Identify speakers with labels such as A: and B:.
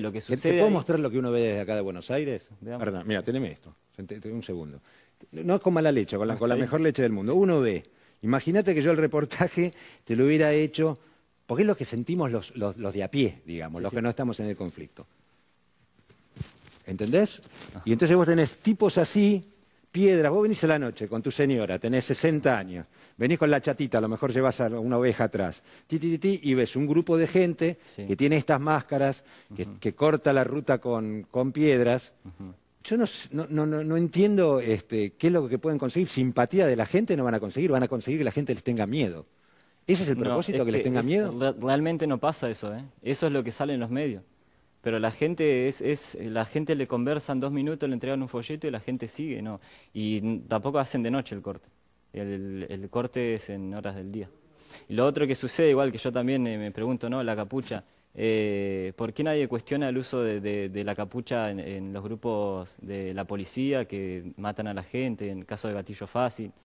A: lo que ¿Te puedo mostrar
B: lo que uno ve desde acá de Buenos Aires? Perdón, mira, teneme esto. Un segundo. No es como la leche, con la, ah, mejor leche del mundo. Uno ve. Imagínate que yo el reportaje te lo hubiera hecho, porque es lo que sentimos los, de a pie, digamos, los que no estamos en el conflicto. ¿Entendés? Y entonces vos tenés tipos así, piedras, vos venís a la noche con tu señora, tenés 60 años, venís con la chatita, a lo mejor llevas a una oveja atrás, ti, ti, y ves un grupo de gente que tiene estas máscaras, que, corta la ruta con, piedras. Yo no, entiendo este, qué es lo que pueden conseguir. Simpatía de la gente no van a conseguir, van a conseguir que la gente les tenga miedo. ¿Ese es el propósito, que, les tenga miedo?
A: Realmente no pasa eso, ¿eh? Eso es lo que sale en los medios pero la gente es, es la gente le conversan dos minutos, le entregan un folleto y la gente sigue, no. Y tampoco hacen de noche el corte. El, corte es en horas del día. Y lo otro que sucede, igual que yo también eh, me pregunto, ¿no? La capucha. Eh, ¿Por qué nadie cuestiona el uso de, la capucha en, los grupos de la policía que matan a la gente, en caso de gatillo fácil?